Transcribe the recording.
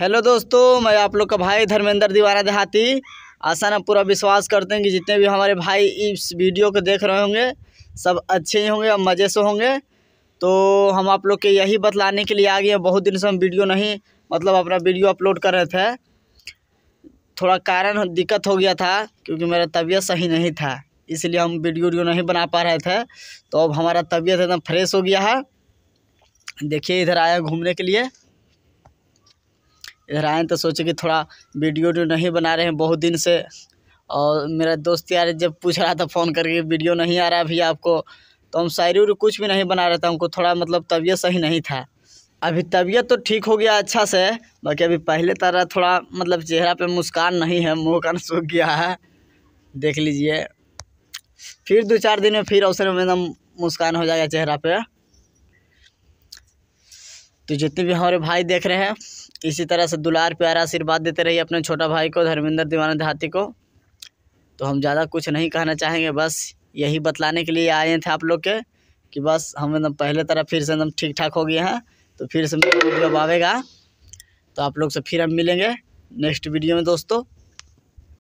hello दोस्तों मैं आप लोग का भाई धर्मेंद्र दिवारा देहाती आशा ना पूरा विश्वास करते हैं कि जितने भी हमारे भाई इस वीडियो को देख रहे होंगे सब अच्छे ही होंगे और मज़े से होंगे तो हम आप लोग के यही बतलाने के लिए आ गए बहुत दिन से हम वीडियो नहीं मतलब अपना वीडियो अपलोड कर रहे थे थोड़ा कारण दिक्कत हो गया था क्योंकि मेरा तबीयत सही नहीं था इसलिए हम वीडियो वीडियो नहीं बना पा रहे थे तो अब हमारा तबीयत एकदम फ्रेश हो गया है देखिए इधर आया घूमने के लिए इधर आए तो सोचे कि थोड़ा वीडियो वीडियो नहीं बना रहे हैं बहुत दिन से और मेरा दोस्त यार जब पूछ रहा था फ़ोन करके वीडियो नहीं आ रहा अभी आपको तो हम शायरी उरी कुछ भी नहीं बना रहे थे हमको थोड़ा मतलब तबीयत सही नहीं था अभी तबीयत तो ठीक हो गया अच्छा से बाकी अभी पहले तरह थोड़ा मतलब चेहरा पर मुस्कान नहीं है मुँह कान सूख गया है देख लीजिए फिर दो चार दिन में फिर अवसर में एकदम मुस्कान हो जाएगा चेहरा पर तो जितने भी हमारे भाई देख रहे हैं इसी तरह से दुलार प्यारा आशीर्वाद देते रहिए अपने छोटा भाई को धर्मेंद्र दीवानंद देहाती को तो हम ज़्यादा कुछ नहीं कहना चाहेंगे बस यही बतलाने के लिए आए थे आप लोग के कि बस हम एकदम पहले तरह फिर से एकदम ठीक ठाक हो गए हैं तो फिर से वीडियो आवेगा तो आप लोग से फिर हम मिलेंगे नेक्स्ट वीडियो में दोस्तों